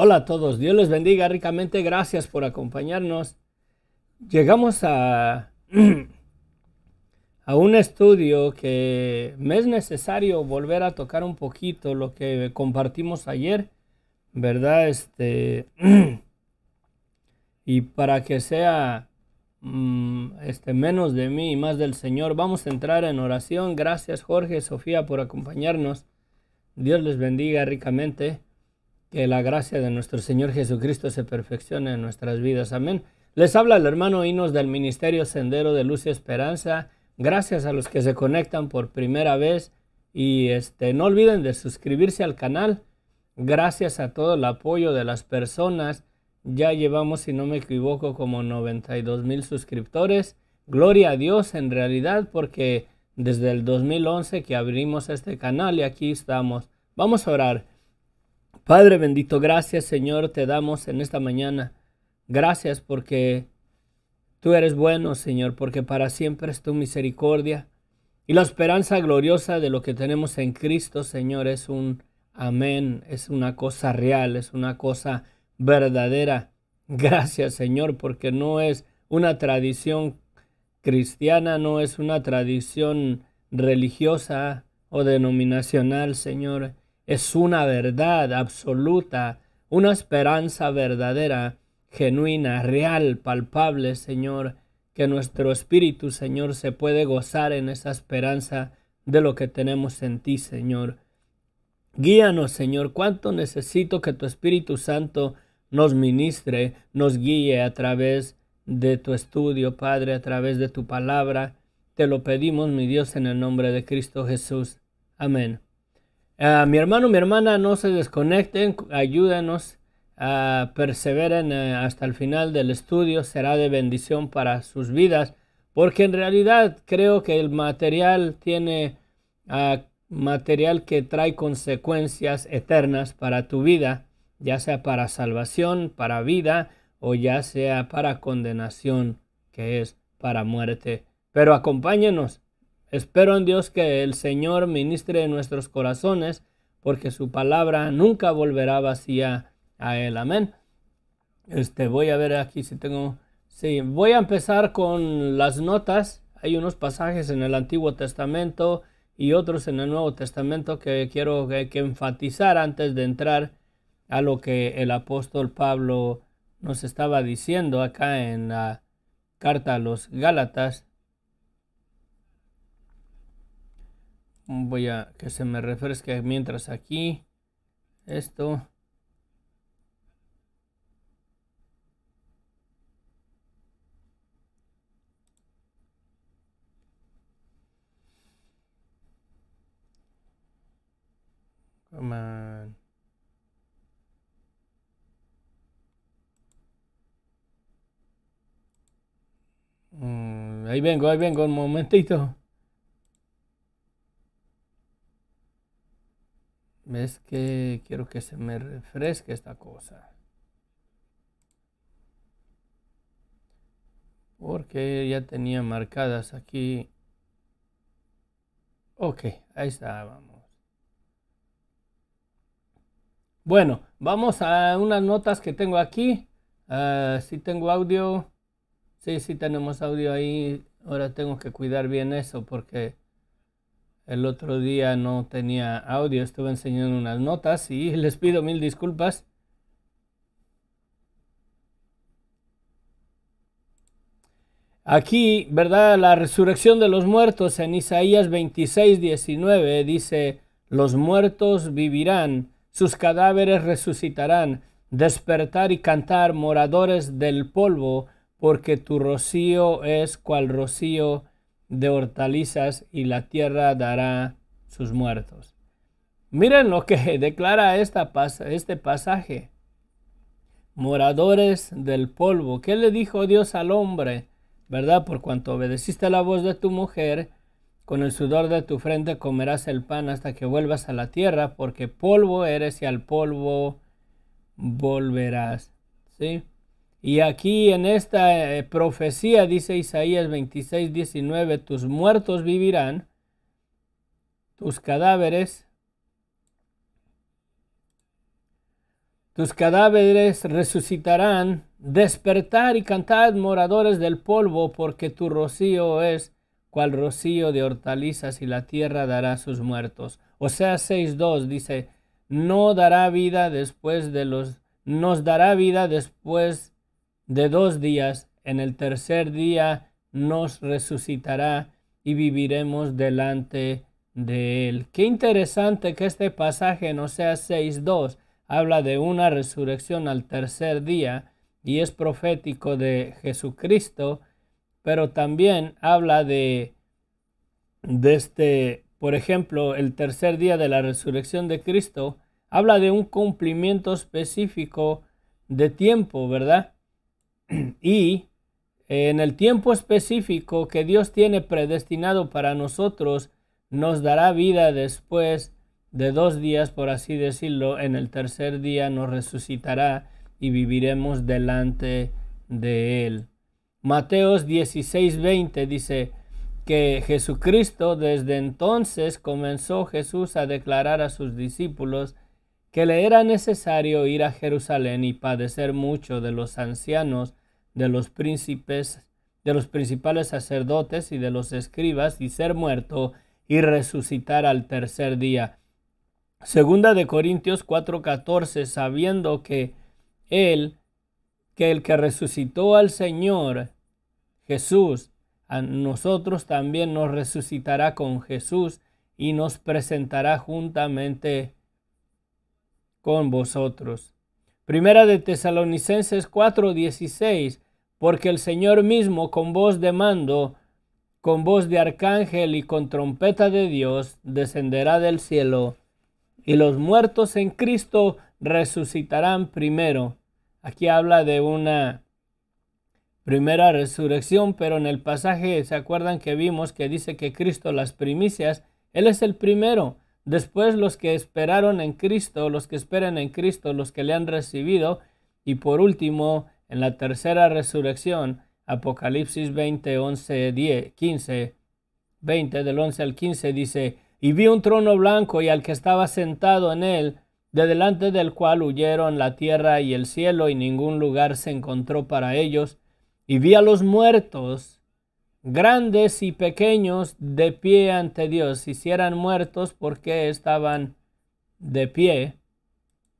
Hola a todos, Dios les bendiga ricamente, gracias por acompañarnos. Llegamos a, a un estudio que me es necesario volver a tocar un poquito lo que compartimos ayer, ¿verdad? Este, y para que sea mm, este, menos de mí y más del Señor, vamos a entrar en oración. Gracias Jorge, Sofía por acompañarnos. Dios les bendiga ricamente. Que la gracia de nuestro Señor Jesucristo se perfeccione en nuestras vidas. Amén. Les habla el hermano Inos del Ministerio Sendero de Luz y Esperanza. Gracias a los que se conectan por primera vez y este, no olviden de suscribirse al canal. Gracias a todo el apoyo de las personas. Ya llevamos, si no me equivoco, como 92 mil suscriptores. Gloria a Dios en realidad porque desde el 2011 que abrimos este canal y aquí estamos. Vamos a orar. Padre bendito, gracias Señor, te damos en esta mañana. Gracias porque tú eres bueno, Señor, porque para siempre es tu misericordia. Y la esperanza gloriosa de lo que tenemos en Cristo, Señor, es un amén, es una cosa real, es una cosa verdadera. Gracias, Señor, porque no es una tradición cristiana, no es una tradición religiosa o denominacional, Señor es una verdad absoluta, una esperanza verdadera, genuina, real, palpable, Señor, que nuestro espíritu, Señor, se puede gozar en esa esperanza de lo que tenemos en ti, Señor. Guíanos, Señor, cuánto necesito que tu Espíritu Santo nos ministre, nos guíe a través de tu estudio, Padre, a través de tu palabra. Te lo pedimos, mi Dios, en el nombre de Cristo Jesús. Amén. Ah, mi hermano, mi hermana, no se desconecten, ayúdenos a perseveren eh, hasta el final del estudio, será de bendición para sus vidas, porque en realidad creo que el material tiene ah, material que trae consecuencias eternas para tu vida, ya sea para salvación, para vida, o ya sea para condenación, que es para muerte. Pero acompáñenos Espero en Dios que el Señor ministre en nuestros corazones, porque su palabra nunca volverá vacía a Él. Amén. Este, voy a ver aquí si tengo... Sí, voy a empezar con las notas. Hay unos pasajes en el Antiguo Testamento y otros en el Nuevo Testamento que quiero que, que enfatizar antes de entrar a lo que el apóstol Pablo nos estaba diciendo acá en la carta a los Gálatas. voy a que se me refresque mientras aquí esto mm, ahí vengo, ahí vengo, un momentito. Es que quiero que se me refresque esta cosa. Porque ya tenía marcadas aquí. Ok, ahí está, vamos. Bueno, vamos a unas notas que tengo aquí. Ah, si tengo audio. Sí, sí tenemos audio ahí. Ahora tengo que cuidar bien eso porque el otro día no tenía audio, estuve enseñando unas notas y les pido mil disculpas. Aquí, ¿verdad? La resurrección de los muertos en Isaías 26, 19 dice, los muertos vivirán, sus cadáveres resucitarán, despertar y cantar moradores del polvo, porque tu rocío es cual rocío de hortalizas y la tierra dará sus muertos. Miren lo que declara esta este pasaje. Moradores del polvo, ¿qué le dijo Dios al hombre? ¿Verdad? Por cuanto obedeciste la voz de tu mujer, con el sudor de tu frente comerás el pan hasta que vuelvas a la tierra, porque polvo eres y al polvo volverás. ¿Sí? Y aquí en esta eh, profecía dice Isaías 26, 19, tus muertos vivirán, tus cadáveres, tus cadáveres resucitarán, despertar y cantar moradores del polvo, porque tu rocío es cual rocío de hortalizas y la tierra dará sus muertos. O sea, 6.2 dice, no dará vida después de los, nos dará vida después de dos días, en el tercer día nos resucitará y viviremos delante de él. Qué interesante que este pasaje en sea 6.2 habla de una resurrección al tercer día y es profético de Jesucristo, pero también habla de, de este, por ejemplo, el tercer día de la resurrección de Cristo, habla de un cumplimiento específico de tiempo, ¿verdad? y en el tiempo específico que Dios tiene predestinado para nosotros, nos dará vida después de dos días, por así decirlo, en el tercer día nos resucitará y viviremos delante de Él. Mateos 16:20 dice que Jesucristo desde entonces comenzó Jesús a declarar a sus discípulos que le era necesario ir a Jerusalén y padecer mucho de los ancianos, de los príncipes, de los principales sacerdotes y de los escribas, y ser muerto y resucitar al tercer día. Segunda de Corintios 4:14, sabiendo que él, que el que resucitó al Señor, Jesús, a nosotros también nos resucitará con Jesús y nos presentará juntamente con vosotros. Primera de Tesalonicenses 4:16 porque el Señor mismo con voz de mando, con voz de arcángel y con trompeta de Dios, descenderá del cielo, y los muertos en Cristo resucitarán primero. Aquí habla de una primera resurrección, pero en el pasaje se acuerdan que vimos que dice que Cristo las primicias, Él es el primero. Después los que esperaron en Cristo, los que esperan en Cristo, los que le han recibido, y por último en la tercera resurrección, Apocalipsis 20, 11, 10, 15, 20, del 11 al 15, dice, y vi un trono blanco y al que estaba sentado en él, de delante del cual huyeron la tierra y el cielo, y ningún lugar se encontró para ellos. Y vi a los muertos, grandes y pequeños, de pie ante Dios. Hicieran si muertos porque estaban de pie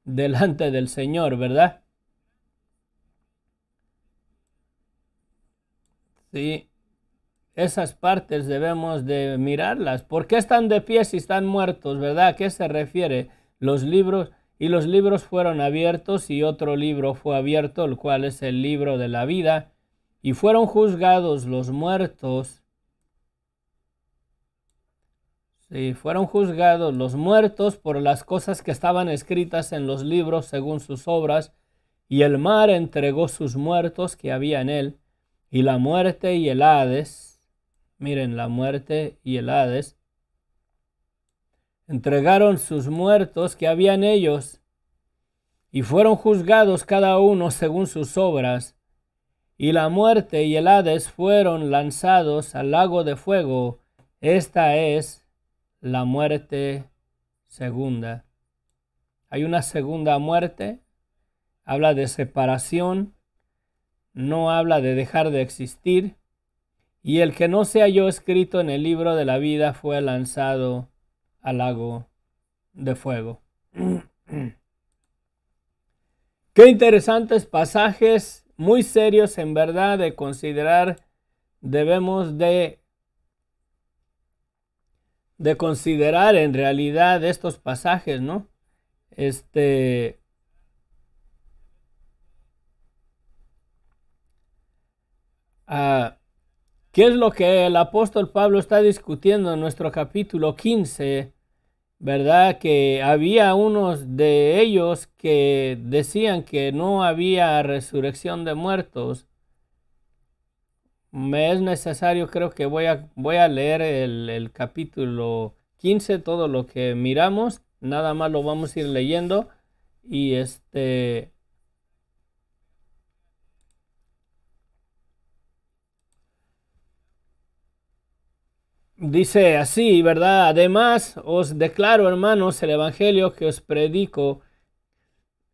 delante del Señor, ¿verdad? ¿sí? Esas partes debemos de mirarlas. ¿Por qué están de pie si están muertos, verdad? ¿A qué se refiere? Los libros y los libros fueron abiertos y otro libro fue abierto, el cual es el libro de la vida, y fueron juzgados los muertos. Sí, fueron juzgados los muertos por las cosas que estaban escritas en los libros según sus obras, y el mar entregó sus muertos que había en él y la muerte y el Hades, miren, la muerte y el Hades, entregaron sus muertos que habían ellos, y fueron juzgados cada uno según sus obras, y la muerte y el Hades fueron lanzados al lago de fuego. Esta es la muerte segunda. Hay una segunda muerte, habla de separación, no habla de dejar de existir, y el que no sea yo escrito en el libro de la vida fue lanzado al lago de fuego. Qué interesantes pasajes, muy serios en verdad de considerar. Debemos de, de considerar en realidad estos pasajes, ¿no? Este Ah, ¿Qué es lo que el apóstol Pablo está discutiendo en nuestro capítulo 15? ¿Verdad? Que había unos de ellos que decían que no había resurrección de muertos. Me es necesario, creo que voy a, voy a leer el, el capítulo 15, todo lo que miramos. Nada más lo vamos a ir leyendo. Y este, dice así, ¿verdad? Además, os declaro, hermanos, el Evangelio que os predico,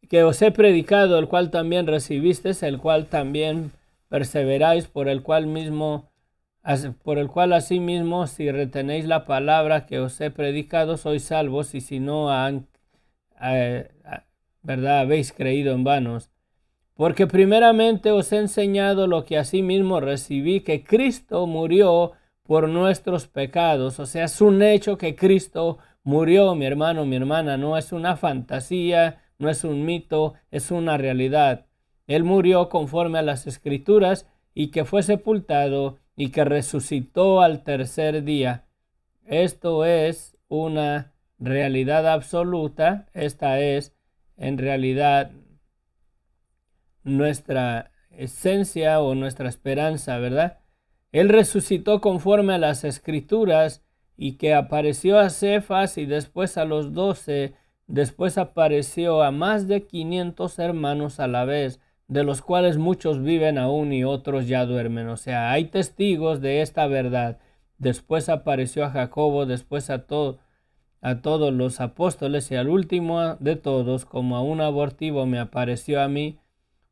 que os he predicado, el cual también recibisteis, el cual también perseveráis, por el cual mismo, por el cual asimismo, si retenéis la palabra que os he predicado, sois salvos, y si no, han, eh, ah, ¿verdad? Habéis creído en vanos. Porque primeramente os he enseñado lo que asimismo recibí, que Cristo murió por nuestros pecados. O sea, es un hecho que Cristo murió, mi hermano, mi hermana. No es una fantasía, no es un mito, es una realidad. Él murió conforme a las escrituras y que fue sepultado y que resucitó al tercer día. Esto es una realidad absoluta. Esta es en realidad nuestra esencia o nuestra esperanza, ¿verdad? Él resucitó conforme a las escrituras y que apareció a Cefas y después a los doce, después apareció a más de quinientos hermanos a la vez, de los cuales muchos viven aún y otros ya duermen. O sea, hay testigos de esta verdad. Después apareció a Jacobo, después a a todos los apóstoles y al último de todos, como a un abortivo, me apareció a mí,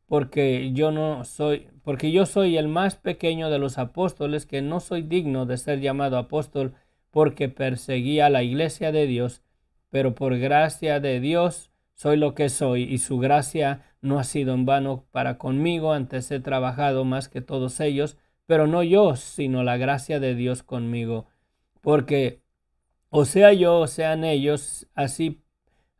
porque yo no soy, porque yo soy el más pequeño de los apóstoles, que no soy digno de ser llamado apóstol, porque perseguí a la iglesia de Dios, pero por gracia de Dios soy lo que soy, y su gracia no ha sido en vano para conmigo, antes he trabajado más que todos ellos, pero no yo, sino la gracia de Dios conmigo, porque o sea yo, o sean ellos, así,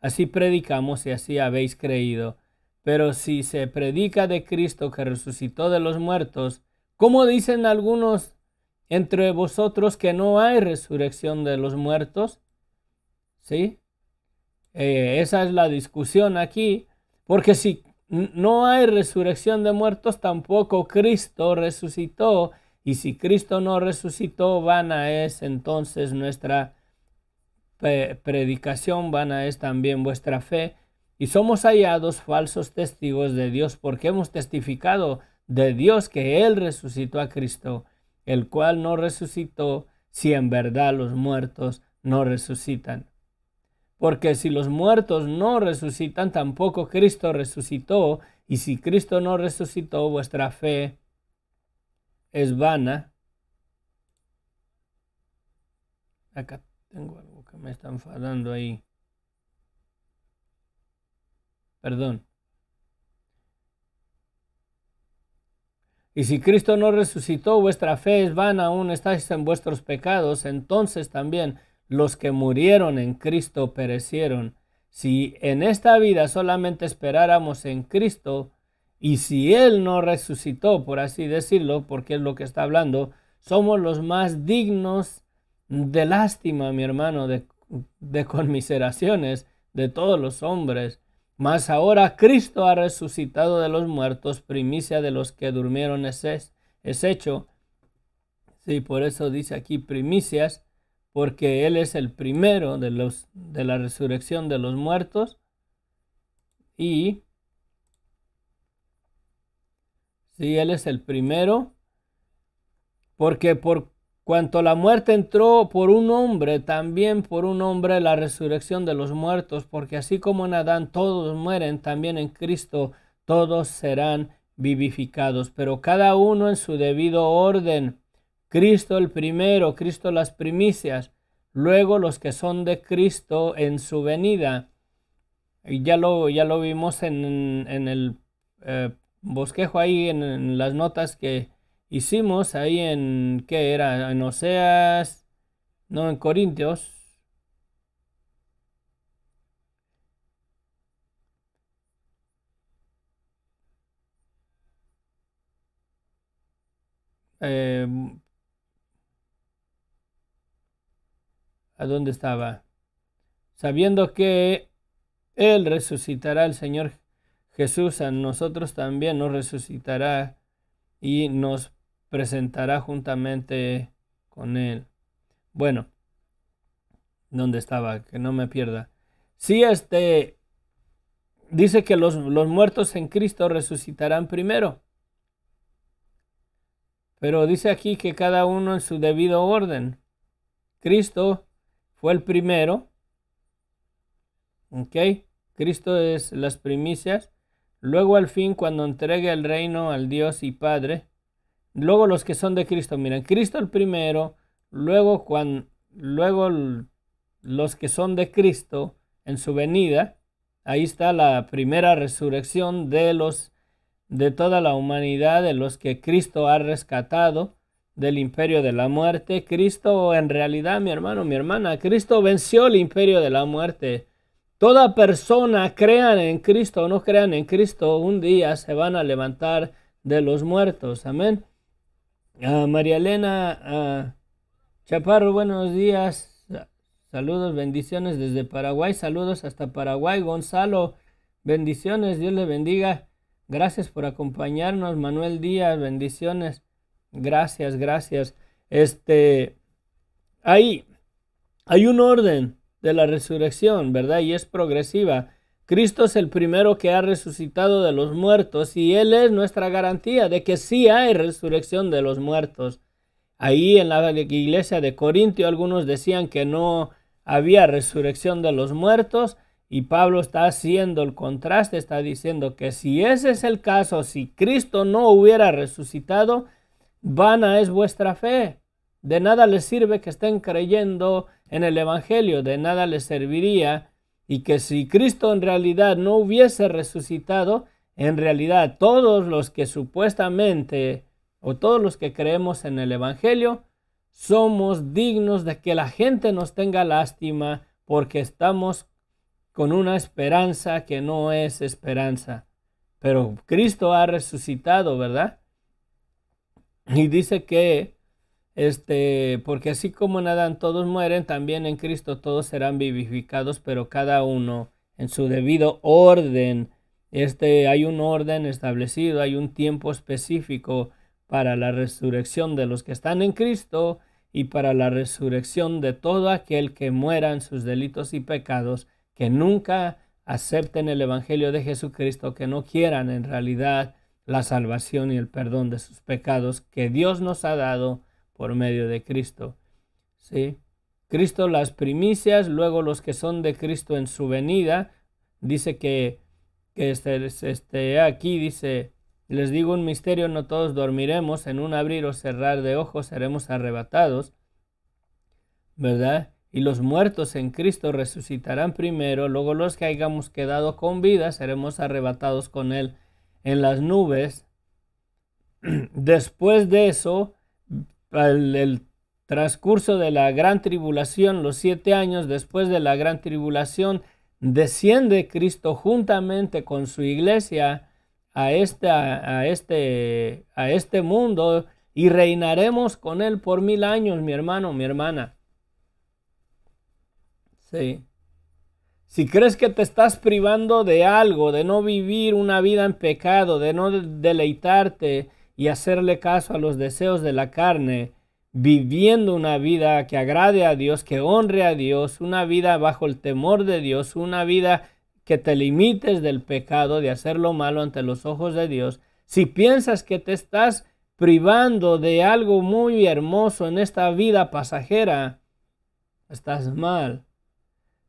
así predicamos y así habéis creído. Pero si se predica de Cristo que resucitó de los muertos, ¿cómo dicen algunos entre vosotros que no hay resurrección de los muertos? ¿Sí? Eh, esa es la discusión aquí, porque si no hay resurrección de muertos, tampoco Cristo resucitó, y si Cristo no resucitó, vana es entonces nuestra eh, predicación, vana es también vuestra fe y somos hallados falsos testigos de Dios porque hemos testificado de Dios que Él resucitó a Cristo, el cual no resucitó si en verdad los muertos no resucitan. Porque si los muertos no resucitan, tampoco Cristo resucitó, y si Cristo no resucitó, vuestra fe es vana. Acá tengo algo que me está enfadando ahí. Perdón. Y si Cristo no resucitó, vuestra fe es vana, aún estáis en vuestros pecados, entonces también los que murieron en Cristo perecieron. Si en esta vida solamente esperáramos en Cristo, y si Él no resucitó, por así decirlo, porque es lo que está hablando, somos los más dignos de lástima, mi hermano, de, de conmiseraciones de todos los hombres. Mas ahora Cristo ha resucitado de los muertos, primicia de los que durmieron es, es hecho. Sí, por eso dice aquí primicias, porque Él es el primero de, los, de la resurrección de los muertos. Y si sí, Él es el primero, porque por Cuanto la muerte entró por un hombre, también por un hombre la resurrección de los muertos, porque así como en Adán todos mueren, también en Cristo todos serán vivificados, pero cada uno en su debido orden. Cristo el primero, Cristo las primicias, luego los que son de Cristo en su venida. Y ya lo, ya lo vimos en, el eh, bosquejo ahí, en las notas que, Hicimos ahí en, ¿qué era? En Oseas, no, en Corintios. Eh, ¿A dónde estaba? Sabiendo que Él resucitará, el Señor Jesús a nosotros también nos resucitará y nos presentará juntamente con él. Bueno, ¿dónde estaba? Que no me pierda. Sí, este dice que los, los muertos en Cristo resucitarán primero. Pero dice aquí que cada uno en su debido orden. Cristo fue el primero. ¿Ok? Cristo es las primicias. Luego al fin, cuando entregue el reino al Dios y Padre, Luego los que son de Cristo, miren, Cristo el primero, luego, Juan, luego los que son de Cristo en su venida, ahí está la primera resurrección de los de toda la humanidad, de los que Cristo ha rescatado del imperio de la muerte. Cristo, en realidad, mi hermano, mi hermana, Cristo venció el imperio de la muerte. Toda persona, crean en Cristo o no crean en Cristo, un día se van a levantar de los muertos. Amén. Ah, María Elena ah, Chaparro, buenos días. Saludos, bendiciones desde Paraguay. Saludos hasta Paraguay. Gonzalo, bendiciones. Dios le bendiga. Gracias por acompañarnos. Manuel Díaz, bendiciones. Gracias, gracias. Este, ahí hay un orden de la resurrección, ¿verdad? Y es progresiva. Cristo es el primero que ha resucitado de los muertos y Él es nuestra garantía de que sí hay resurrección de los muertos. Ahí en la iglesia de Corintio algunos decían que no había resurrección de los muertos y Pablo está haciendo el contraste, está diciendo que si ese es el caso, si Cristo no hubiera resucitado, vana es vuestra fe. De nada les sirve que estén creyendo en el Evangelio, de nada les serviría y que si Cristo en realidad no hubiese resucitado, en realidad todos los que supuestamente o todos los que creemos en el Evangelio, somos dignos de que la gente nos tenga lástima porque estamos con una esperanza que no es esperanza. Pero Cristo ha resucitado, ¿verdad? Y dice que este, porque así como en Adán todos mueren, también en Cristo todos serán vivificados, pero cada uno en su debido orden. Este, hay un orden establecido, hay un tiempo específico para la resurrección de los que están en Cristo y para la resurrección de todo aquel que muera en sus delitos y pecados, que nunca acepten el Evangelio de Jesucristo, que no quieran en realidad la salvación y el perdón de sus pecados que Dios nos ha dado por medio de Cristo. ¿sí? Cristo las primicias, luego los que son de Cristo en su venida, dice que, que este, este, aquí dice, les digo un misterio, no todos dormiremos, en un abrir o cerrar de ojos seremos arrebatados, ¿verdad? Y los muertos en Cristo resucitarán primero, luego los que hayamos quedado con vida seremos arrebatados con Él en las nubes. Después de eso, el, transcurso de la gran tribulación, los siete años después de la gran tribulación, desciende Cristo juntamente con su iglesia a, a, este, a este mundo y reinaremos con Él por mil años, mi hermano, mi hermana. Sí. Si crees que te estás privando de algo, de no vivir una vida en pecado, de no deleitarte, y hacerle caso a los deseos de la carne, viviendo una vida que agrade a Dios, que honre a Dios, una vida bajo el temor de Dios, una vida que te limites del pecado, de hacer lo malo ante los ojos de Dios. Si piensas que te estás privando de algo muy hermoso en esta vida pasajera, estás mal.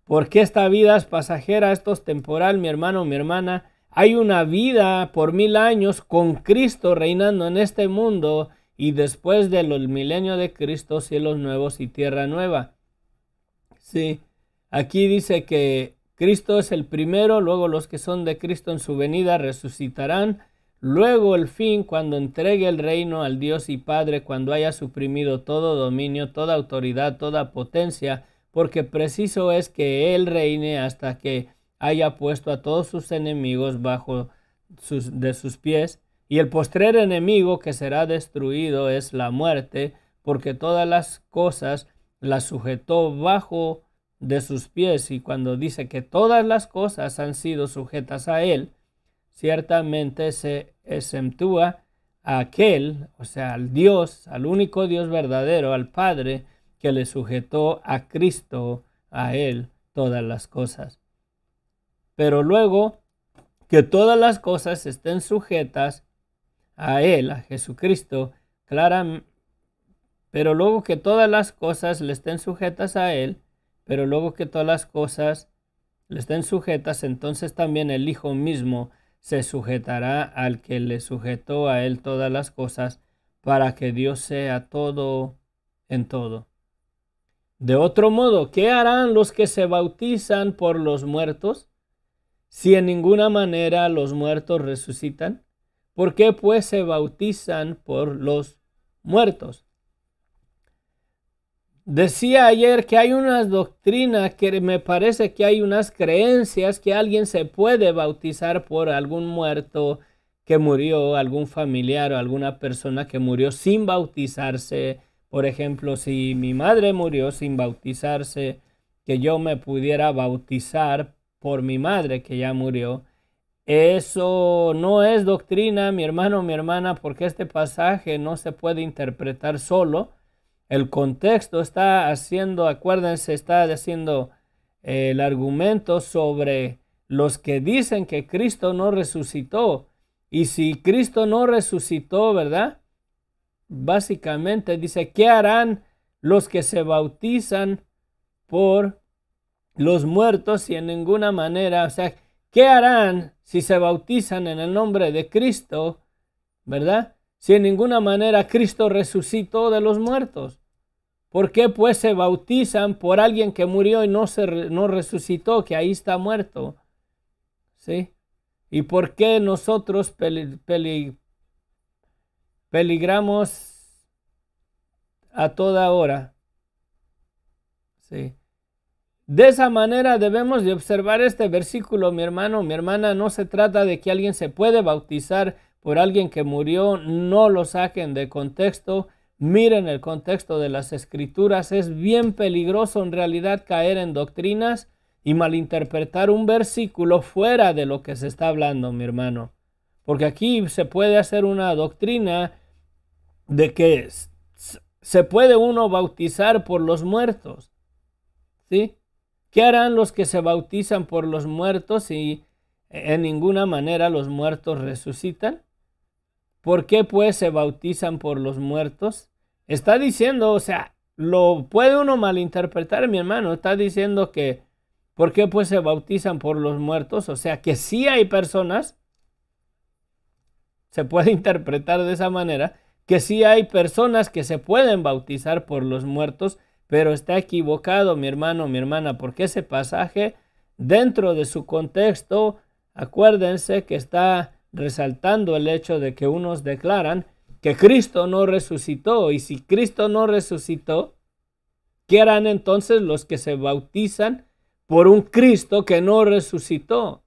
Porque esta vida es pasajera, esto es temporal, mi hermano, mi hermana, hay una vida por mil años con Cristo reinando en este mundo y después del milenio de Cristo, cielos nuevos y tierra nueva. Sí, aquí dice que Cristo es el primero, luego los que son de Cristo en su venida resucitarán, luego el fin cuando entregue el reino al Dios y Padre, cuando haya suprimido todo dominio, toda autoridad, toda potencia, porque preciso es que Él reine hasta que haya puesto a todos sus enemigos bajo sus, de sus pies, y el postrer enemigo que será destruido es la muerte, porque todas las cosas las sujetó bajo de sus pies, y cuando dice que todas las cosas han sido sujetas a él, ciertamente se exemptúa a aquel, o sea, al Dios, al único Dios verdadero, al Padre, que le sujetó a Cristo, a él, todas las cosas pero luego que todas las cosas estén sujetas a Él, a Jesucristo, claramente. Pero luego que todas las cosas le estén sujetas a Él, pero luego que todas las cosas le estén sujetas, entonces también el Hijo mismo se sujetará al que le sujetó a Él todas las cosas, para que Dios sea todo en todo. De otro modo, ¿qué harán los que se bautizan por los muertos? si en ninguna manera los muertos resucitan? ¿Por qué pues se bautizan por los muertos? Decía ayer que hay unas doctrinas que me parece que hay unas creencias que alguien se puede bautizar por algún muerto que murió, algún familiar o alguna persona que murió sin bautizarse. Por ejemplo, si mi madre murió sin bautizarse, que yo me pudiera bautizar por mi madre que ya murió. Eso no es doctrina, mi hermano, mi hermana, porque este pasaje no se puede interpretar solo. El contexto está haciendo, acuérdense, está haciendo eh, el argumento sobre los que dicen que Cristo no resucitó. Y si Cristo no resucitó, ¿verdad? Básicamente dice, ¿qué harán los que se bautizan por los muertos y en ninguna manera, o sea, ¿qué harán si se bautizan en el nombre de Cristo? ¿Verdad? Si en ninguna manera Cristo resucitó de los muertos. ¿Por qué pues se bautizan por alguien que murió y no, se, no resucitó, que ahí está muerto? ¿Sí? ¿Y por qué nosotros peligramos a toda hora? ¿Sí? De esa manera debemos de observar este versículo, mi hermano, mi hermana, no se trata de que alguien se puede bautizar por alguien que murió, no lo saquen de contexto, miren el contexto de las escrituras, es bien peligroso en realidad caer en doctrinas y malinterpretar un versículo fuera de lo que se está hablando, mi hermano, porque aquí se puede hacer una doctrina de que se puede uno bautizar por los muertos, ¿sí? ¿Qué harán los que se bautizan por los muertos si en ninguna manera los muertos resucitan? ¿Por qué pues se bautizan por los muertos? Está diciendo, o sea, lo puede uno malinterpretar, mi hermano, está diciendo que ¿por qué pues se bautizan por los muertos? O sea, que sí hay personas, se puede interpretar de esa manera, que sí hay personas que se pueden bautizar por los muertos, pero está equivocado, mi hermano, mi hermana, porque ese pasaje, dentro de su contexto, acuérdense que está resaltando el hecho de que unos declaran que Cristo no resucitó, y si Cristo no resucitó, ¿qué harán entonces los que se bautizan por un Cristo que no resucitó?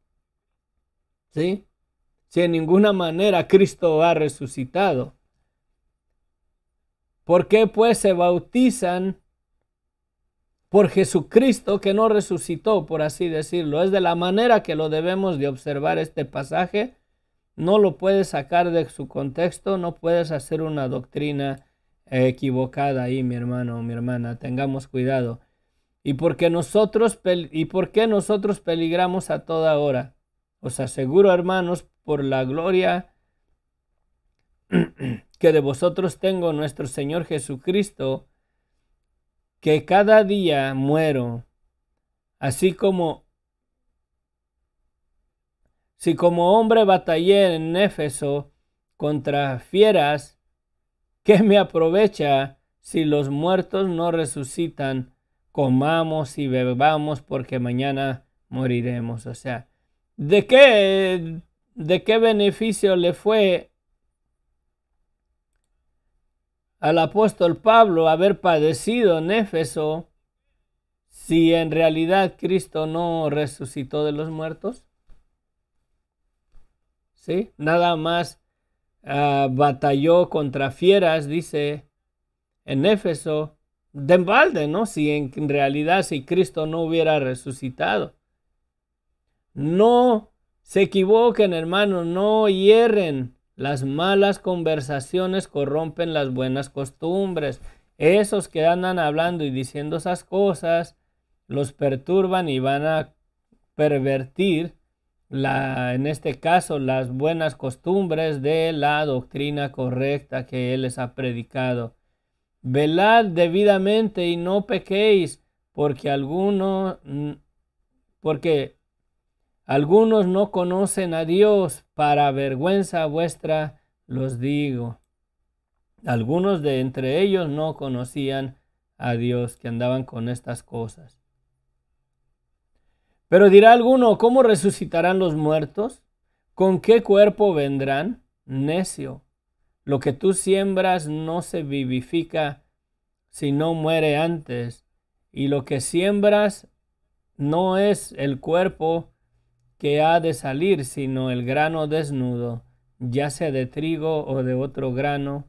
¿Sí? Si en ninguna manera Cristo ha resucitado. ¿Por qué pues se bautizan por Jesucristo que no resucitó, por así decirlo. Es de la manera que lo debemos de observar este pasaje. No lo puedes sacar de su contexto, no puedes hacer una doctrina equivocada ahí, mi hermano o mi hermana. Tengamos cuidado. Y porque nosotros y por qué nosotros peligramos a toda hora. Os aseguro, hermanos, por la gloria que de vosotros tengo nuestro Señor Jesucristo, que cada día muero, así como si como hombre batallé en Éfeso contra fieras, ¿qué me aprovecha si los muertos no resucitan? Comamos y bebamos porque mañana moriremos. O sea, ¿de qué, de qué beneficio le fue al apóstol Pablo haber padecido en Éfeso si en realidad Cristo no resucitó de los muertos? ¿Sí? Nada más ah, batalló contra fieras, dice en Éfeso, de balde, ¿no? Si en, realidad si Cristo no hubiera resucitado. No se equivoquen, hermanos, no hierren las malas conversaciones corrompen las buenas costumbres. Esos que andan hablando y diciendo esas cosas los perturban y van a pervertir, la, en este caso, las buenas costumbres de la doctrina correcta que Él les ha predicado. Velad debidamente y no pequéis, porque alguno, porque algunos no conocen a Dios, para vergüenza vuestra los digo. Algunos de entre ellos no conocían a Dios, que andaban con estas cosas. Pero dirá alguno, ¿cómo resucitarán los muertos? ¿Con qué cuerpo vendrán? Necio, lo que tú siembras no se vivifica si no muere antes, y lo que siembras no es el cuerpo, que ha de salir sino el grano desnudo, ya sea de trigo o de otro grano.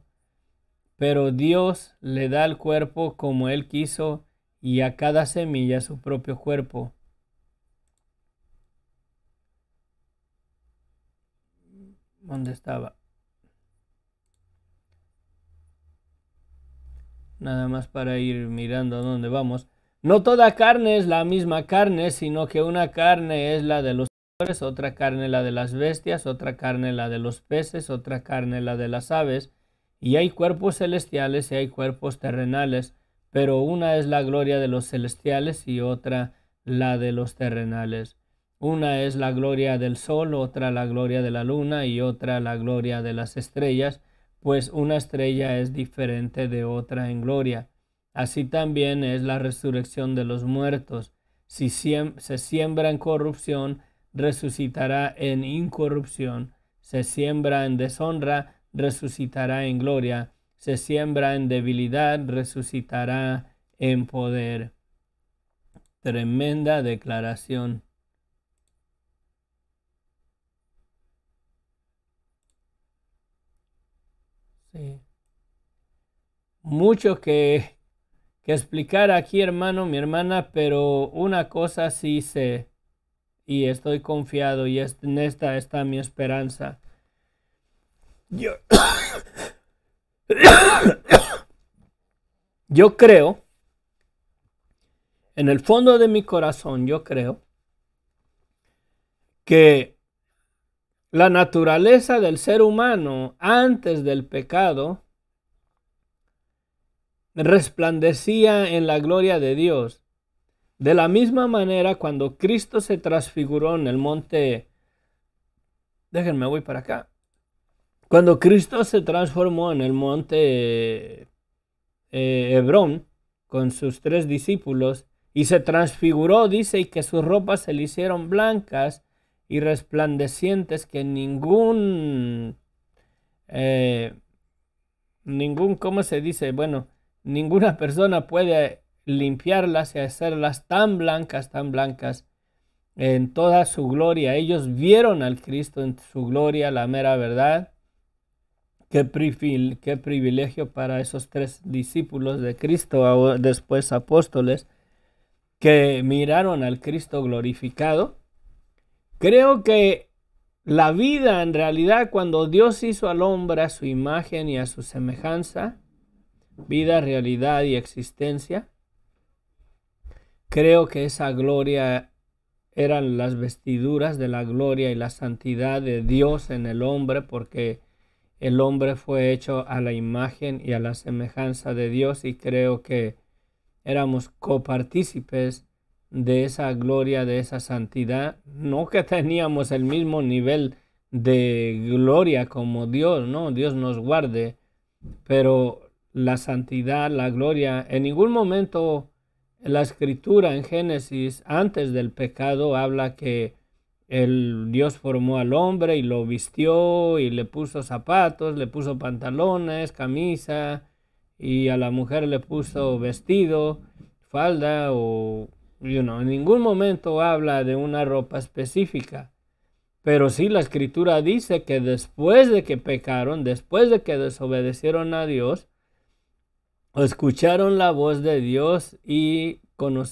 Pero Dios le da el cuerpo como Él quiso y a cada semilla su propio cuerpo. ¿Dónde estaba? Nada más para ir mirando a dónde vamos. No toda carne es la misma carne, sino que una carne es la de los otra carne la de las bestias, otra carne la de los peces, otra carne la de las aves, y hay cuerpos celestiales y hay cuerpos terrenales, pero una es la gloria de los celestiales y otra la de los terrenales. Una es la gloria del sol, otra la gloria de la luna y otra la gloria de las estrellas, pues una estrella es diferente de otra en gloria. Así también es la resurrección de los muertos. Si se siembra en corrupción, resucitará en incorrupción, se siembra en deshonra, resucitará en gloria, se siembra en debilidad, resucitará en poder. Tremenda declaración. Sí. Mucho que, que explicar aquí, hermano, mi hermana, pero una cosa sí se y estoy confiado y en esta está mi esperanza. Yo, yo creo, en el fondo de mi corazón, yo creo que la naturaleza del ser humano antes del pecado resplandecía en la gloria de Dios. De la misma manera, cuando Cristo se transfiguró en el monte... Déjenme, voy para acá. Cuando Cristo se transformó en el monte eh, Hebrón con sus tres discípulos y se transfiguró, dice, y que sus ropas se le hicieron blancas y resplandecientes que ningún, eh, ningún, ¿cómo se dice? Bueno, ninguna persona puede limpiarlas y hacerlas tan blancas, tan blancas en toda su gloria. Ellos vieron al Cristo en su gloria, la mera verdad. Qué, qué privilegio para esos tres discípulos de Cristo, después apóstoles, que miraron al Cristo glorificado. Creo que la vida en realidad cuando Dios hizo al hombre a su imagen y a su semejanza, vida, realidad y existencia, Creo que esa gloria eran las vestiduras de la gloria y la santidad de Dios en el hombre, porque el hombre fue hecho a la imagen y a la semejanza de Dios y creo que éramos copartícipes de esa gloria, de esa santidad, no que teníamos el mismo nivel de gloria como Dios, no, Dios nos guarde, pero la santidad, la gloria, en ningún momento la escritura en Génesis antes del pecado habla que el Dios formó al hombre y lo vistió y le puso zapatos, le puso pantalones, camisa y a la mujer le puso vestido, falda o you know, en ningún momento habla de una ropa específica. Pero sí la escritura dice que después de que pecaron, después de que desobedecieron a Dios, escucharon la voz de Dios y,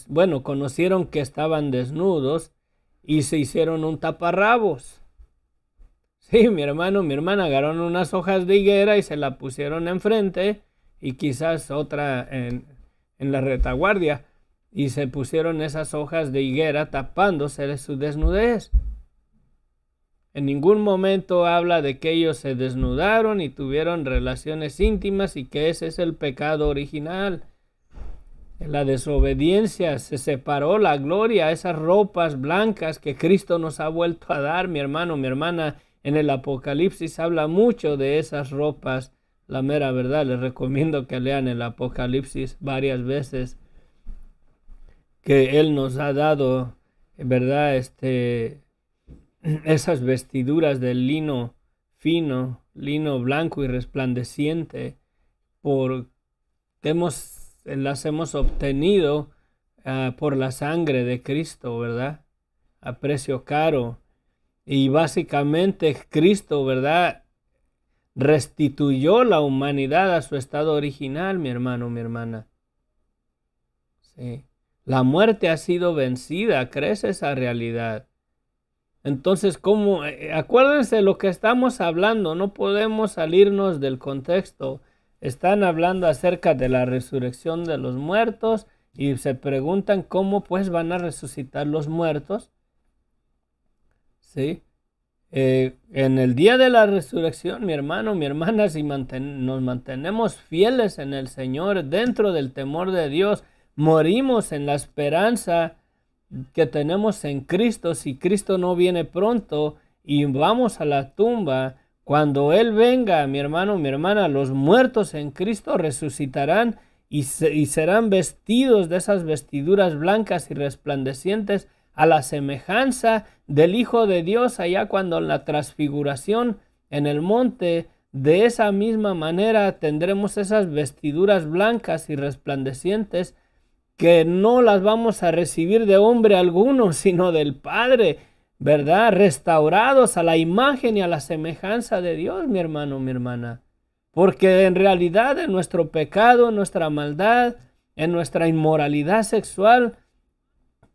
bueno, conocieron que estaban desnudos y se hicieron un taparrabos. Sí, mi hermano, mi hermana agarraron unas hojas de higuera y se la pusieron enfrente y quizás otra en, en la retaguardia y se pusieron esas hojas de higuera tapándose de su desnudez. En ningún momento habla de que ellos se desnudaron y tuvieron relaciones íntimas y que ese es el pecado original. En la desobediencia se separó la gloria, esas ropas blancas que Cristo nos ha vuelto a dar, mi hermano, mi hermana. En el Apocalipsis habla mucho de esas ropas. La mera verdad, les recomiendo que lean el Apocalipsis varias veces que Él nos ha dado, ¿verdad? Este, esas vestiduras de lino fino, lino blanco y resplandeciente, por las hemos obtenido ah, por la sangre de Cristo, ¿verdad? A precio caro. Y básicamente Cristo, ¿verdad? Restituyó la humanidad a su estado original, mi hermano, mi hermana. Sí. La muerte ha sido vencida, crece esa realidad. Entonces, eh, eh, acuérdense lo que estamos hablando, no podemos salirnos del contexto. Están hablando acerca de la resurrección de los muertos y se preguntan cómo pues van a resucitar los muertos. ¿Sí? Eh, en el día de la resurrección, mi hermano, mi hermana, si nos mantenemos fieles en el Señor, dentro del temor de Dios, morimos en la esperanza que tenemos en Cristo, si Cristo no viene pronto y vamos a la tumba, cuando Él venga, mi hermano, mi hermana, los muertos en Cristo resucitarán y, serán vestidos de esas vestiduras blancas y resplandecientes a la semejanza del Hijo de Dios allá cuando en la transfiguración en el monte, de esa misma manera tendremos esas vestiduras blancas y resplandecientes que no las vamos a recibir de hombre alguno, sino del Padre, ¿verdad? Restaurados a la imagen y a la semejanza de Dios, mi hermano, mi hermana. Porque en realidad en nuestro pecado, en nuestra maldad, en nuestra inmoralidad sexual,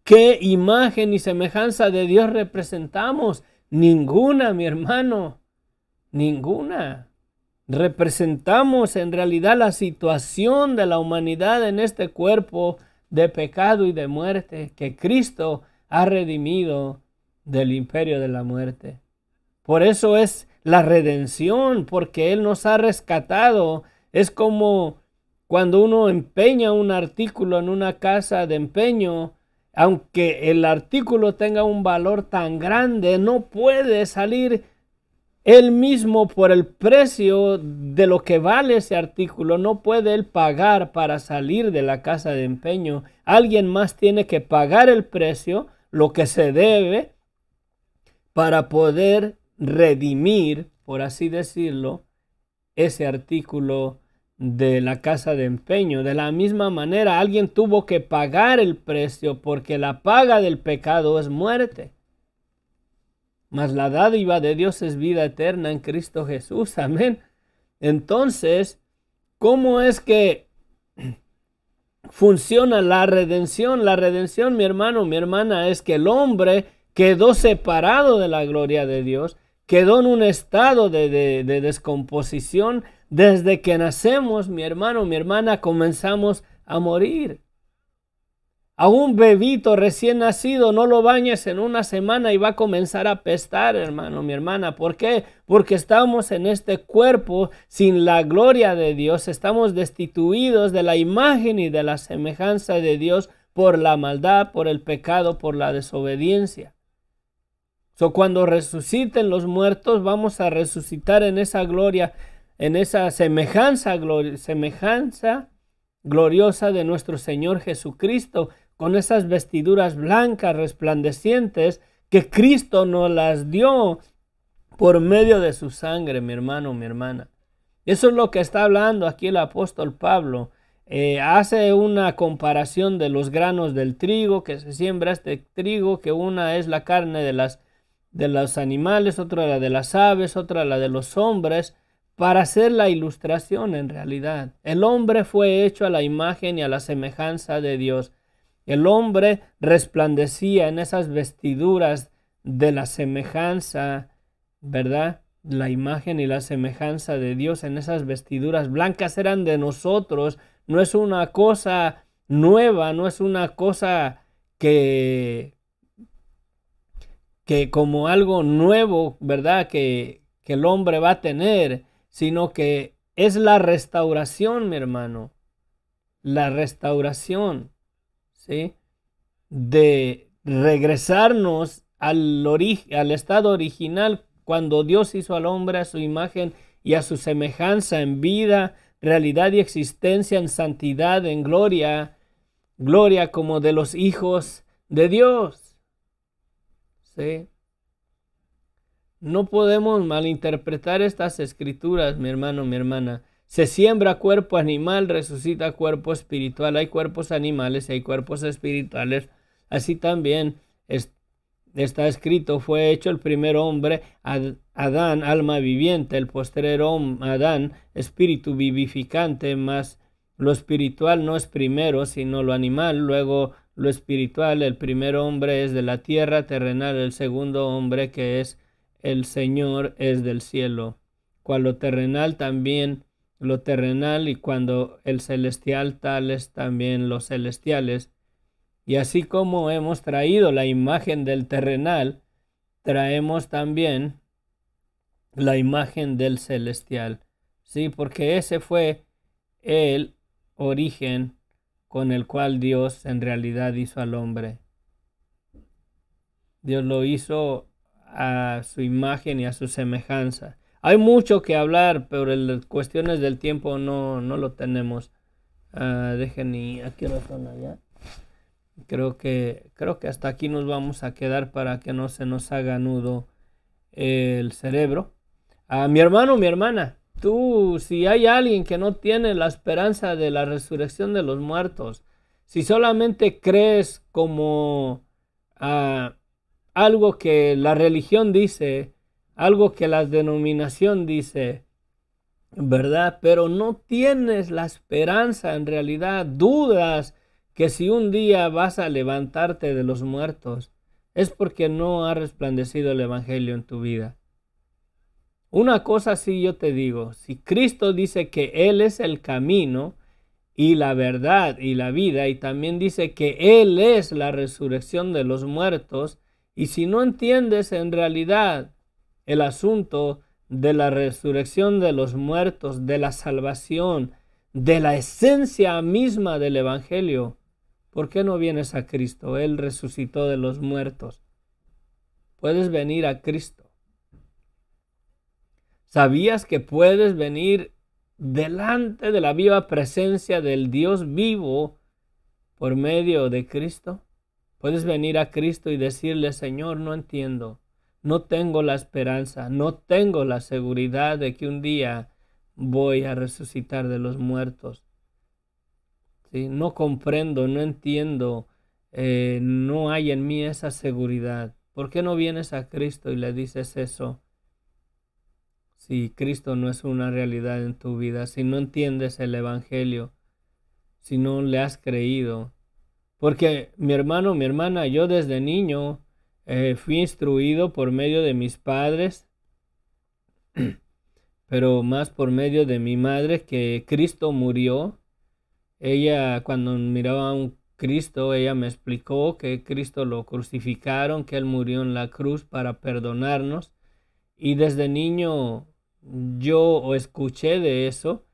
¿qué imagen y semejanza de Dios representamos? Ninguna, mi hermano, ninguna. Representamos en realidad la situación de la humanidad en este cuerpo de pecado y de muerte que Cristo ha redimido del imperio de la muerte. Por eso es la redención, porque Él nos ha rescatado. Es como cuando uno empeña un artículo en una casa de empeño, aunque el artículo tenga un valor tan grande, no puede salir él mismo por el precio de lo que vale ese artículo no puede él pagar para salir de la casa de empeño. Alguien más tiene que pagar el precio, lo que se debe, para poder redimir, por así decirlo, ese artículo de la casa de empeño. De la misma manera, alguien tuvo que pagar el precio porque la paga del pecado es muerte mas la dádiva de Dios es vida eterna en Cristo Jesús. Amén. Entonces, ¿cómo es que funciona la redención? La redención, mi hermano, mi hermana, es que el hombre quedó separado de la gloria de Dios, quedó en un estado de, descomposición. Desde que nacemos, mi hermano, mi hermana, comenzamos a morir. A un bebito recién nacido no lo bañes en una semana y va a comenzar a pestar, hermano, mi hermana. ¿Por qué? Porque estamos en este cuerpo sin la gloria de Dios. Estamos destituidos de la imagen y de la semejanza de Dios por la maldad, por el pecado, por la desobediencia. cuando resuciten los muertos, vamos a resucitar en esa gloria, en esa semejanza, semejanza gloriosa de nuestro Señor Jesucristo, con esas vestiduras blancas resplandecientes que Cristo nos las dio por medio de su sangre, mi hermano, mi hermana. Eso es lo que está hablando aquí el apóstol Pablo. Eh, hace una comparación de los granos del trigo, que se siembra este trigo, que una es la carne de, las, de los animales, otra la de las aves, otra la de los hombres, para hacer la ilustración en realidad. El hombre fue hecho a la imagen y a la semejanza de Dios. El hombre resplandecía en esas vestiduras de la semejanza, ¿verdad? La imagen y la semejanza de Dios en esas vestiduras blancas eran de nosotros. No es una cosa nueva, no es una cosa que que como algo nuevo, ¿verdad? Que, que el hombre va a tener, sino que es la restauración, mi hermano. La restauración. ¿sí? de regresarnos al, al estado original cuando Dios hizo al hombre a su imagen y a su semejanza en vida, realidad y existencia, en santidad, en gloria, gloria como de los hijos de Dios. No podemos malinterpretar estas escrituras, mi hermano, mi hermana. Se siembra cuerpo animal, resucita cuerpo espiritual. Hay cuerpos animales y hay cuerpos espirituales. Así también está escrito, fue hecho el primer hombre, Adán, alma viviente, el postrero Adán, espíritu vivificante, más lo espiritual no es primero, sino lo animal, luego lo espiritual, el primer hombre es de la tierra terrenal, el segundo hombre que es el Señor es del cielo, cual lo terrenal también lo terrenal y cuando el celestial tales también los celestiales. Y así como hemos traído la imagen del terrenal, traemos también la imagen del celestial. Sí, porque ese fue el origen con el cual Dios en realidad hizo al hombre. Dios lo hizo a su imagen y a su semejanza. Hay mucho que hablar, pero en cuestiones del tiempo no, no lo tenemos. Ah, dejen aquí la allá. Creo que, creo que hasta aquí nos vamos a quedar para que no se nos haga nudo el cerebro. mi hermano, mi hermana, tú, si hay alguien que no tiene la esperanza de la resurrección de los muertos, si solamente crees como ah, algo que la religión dice, algo que la denominación dice, ¿verdad? Pero no tienes la esperanza, en realidad dudas que si un día vas a levantarte de los muertos, es porque no ha resplandecido el Evangelio en tu vida. Una cosa sí yo te digo, si Cristo dice que Él es el camino y la verdad y la vida, y también dice que Él es la resurrección de los muertos, y si no entiendes en realidad el asunto de la resurrección de los muertos, de la salvación, de la esencia misma del Evangelio. ¿Por qué no vienes a Cristo? Él resucitó de los muertos. Puedes venir a Cristo. ¿Sabías que puedes venir delante de la viva presencia del Dios vivo por medio de Cristo? Puedes venir a Cristo y decirle, Señor, no entiendo no tengo la esperanza, no tengo la seguridad de que un día voy a resucitar de los muertos. No comprendo, no entiendo, eh, no hay en mí esa seguridad. ¿Por qué no vienes a Cristo y le dices eso? Si Cristo no es una realidad en tu vida, si no entiendes el Evangelio, si no le has creído. Porque mi hermano, mi hermana, yo desde niño eh, fui instruido por medio de mis padres, pero más por medio de mi madre que Cristo murió. Ella cuando miraba a un Cristo, ella me explicó que Cristo lo crucificaron, que Él murió en la cruz para perdonarnos. Y desde niño yo escuché de eso,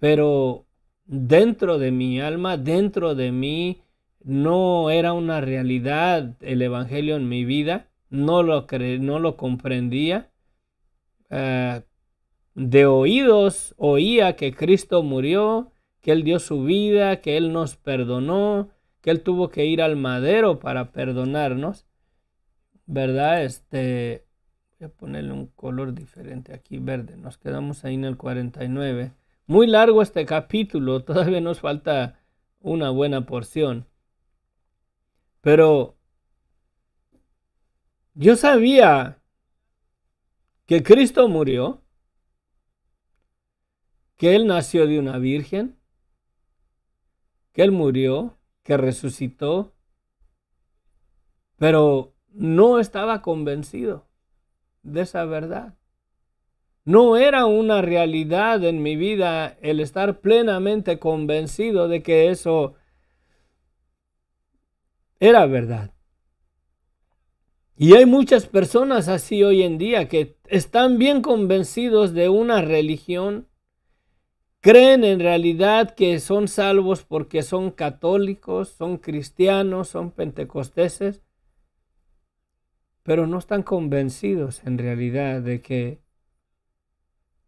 pero dentro de mi alma, dentro de mí, no era una realidad el Evangelio en mi vida, no lo, no lo comprendía. Eh, de oídos oía que Cristo murió, que Él dio su vida, que Él nos perdonó, que Él tuvo que ir al madero para perdonarnos. ¿Verdad? Este, voy a ponerle un color diferente aquí, verde. Nos quedamos ahí en el 49. Muy largo este capítulo, todavía nos falta una buena porción. Pero yo sabía que Cristo murió, que Él nació de una virgen, que Él murió, que resucitó, pero no estaba convencido de esa verdad. No era una realidad en mi vida el estar plenamente convencido de que eso era verdad. Y hay muchas personas así hoy en día que están bien convencidos de una religión, creen en realidad que son salvos porque son católicos, son cristianos, son pentecosteses, pero no están convencidos en realidad de que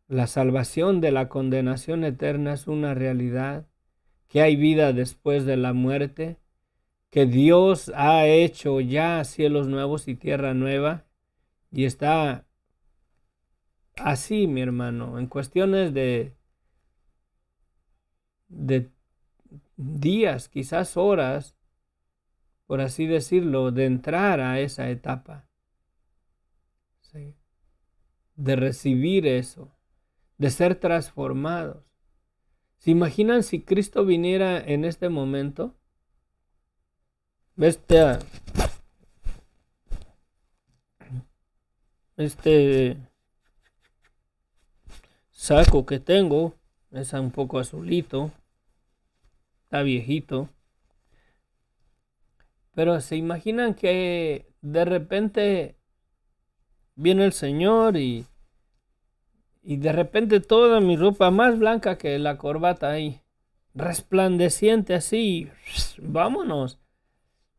la salvación de la condenación eterna es una realidad, que hay vida después de la muerte que Dios ha hecho ya cielos nuevos y tierra nueva y está así, mi hermano, en cuestiones de, de días, quizás horas, por así decirlo, de entrar a esa etapa, de recibir eso, de ser transformados. ¿Se imaginan si Cristo viniera en este momento? Este, ah, este saco que tengo es un poco azulito. Está viejito. Pero se imaginan que de repente viene el Señor y, y de repente toda mi ropa más blanca que la corbata ahí, resplandeciente así, vámonos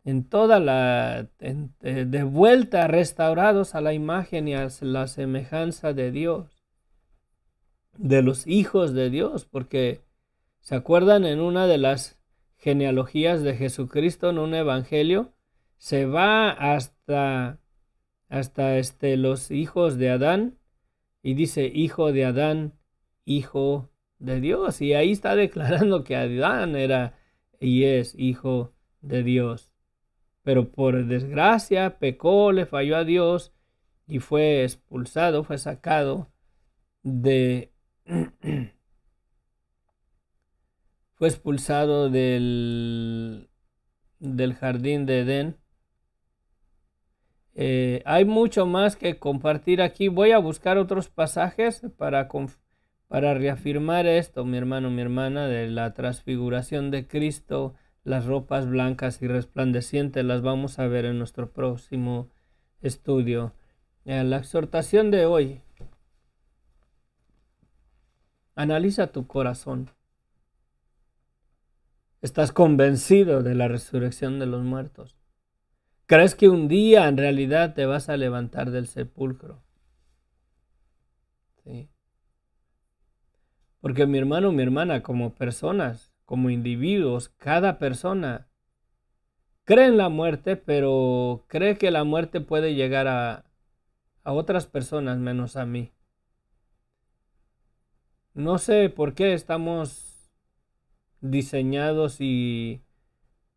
en toda la eh, de vuelta restaurados a la imagen y a la semejanza de Dios, de los hijos de Dios, porque se acuerdan en una de las genealogías de Jesucristo en un evangelio se va hasta hasta este los hijos de Adán y dice hijo de Adán, hijo de Dios y ahí está declarando que Adán era y es hijo de Dios pero por desgracia pecó, le falló a Dios y fue expulsado, fue sacado de... fue expulsado del, del jardín de Edén. Eh, hay mucho más que compartir aquí. Voy a buscar otros pasajes para, para reafirmar esto, mi hermano, mi hermana, de la transfiguración de Cristo las ropas blancas y resplandecientes las vamos a ver en nuestro próximo estudio. Eh, la exhortación de hoy. Analiza tu corazón. ¿Estás convencido de la resurrección de los muertos? ¿Crees que un día en realidad te vas a levantar del sepulcro? Sí. Porque mi hermano, mi hermana, como personas, como individuos, cada persona, cree en la muerte, pero cree que la muerte puede llegar a, otras personas menos a mí. No sé por qué estamos diseñados y